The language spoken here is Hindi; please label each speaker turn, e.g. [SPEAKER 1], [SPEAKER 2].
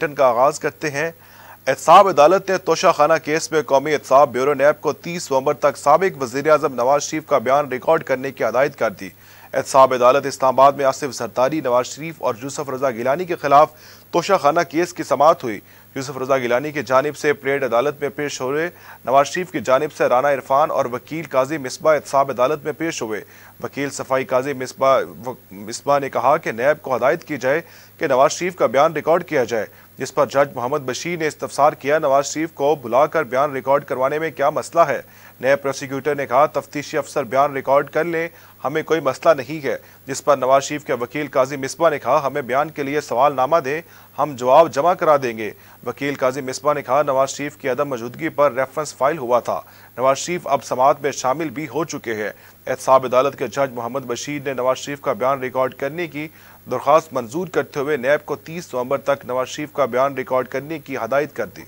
[SPEAKER 1] बुलेटिन का आगाज करते हैं एहसाब अदालत ने तोशा खाना केस में कौमी एहसाब ब्यूरो नैब को तीस नवंबर तक सबक वजीर अजम नवाज शरीफ का बयान रिकॉर्ड करने की हदायत कर दी एहतसाब अदालत इस्लामाबाद में आसिफ सरदारी नवाज शरीफ और यूसफ रजा गिलानी के खिलाफ तोशाखाना केस की समात हुई यूसुफ रजा गिलानी की जानब से परेड अदालत में पेश हो रहे नवाज शरीफ की जानब से राना इरफान और वकील काजी मिसबा एहतसाब अदालत में पेश हुए वकील सफाई काजी मिसबा मिसबा ने कहा कि नैब को हदायत की जाए कि नवाज शरीफ का बयान रिकॉर्ड किया जाए जिस पर जज मोहम्मद बशीर ने इस्तफसार किया नवाज शरीफ को बुलाकर बयान रिकॉर्ड करवाने में क्या मसला है नए प्रोसिक्यूटर ने कहा तफ्तीशी अफसर बयान रिकॉर्ड कर लें हमें कोई मसला नहीं नहीं है जिस पर नवाज शरीफ के वकील काजी मिसबा ने कहा हमें बयान के लिए सवाल नामा दें हम जवाब जमा करा देंगे वकील काजी मिसबा ने कहा नवाज शरीफ की अदम मौजूदगी पर रेफरेंस फाइल हुआ था नवाज शरीफ अब समात में शामिल भी हो चुके हैं एहसाब अदालत के जज मोहम्मद बशीर ने नवाज शरीफ का बयान रिकॉर्ड करने की दरख्वास्त मंजूर करते हुए नैब को तीस नवंबर तक नवाज शरीफ का बयान रिकॉर्ड करने की हदायत कर दी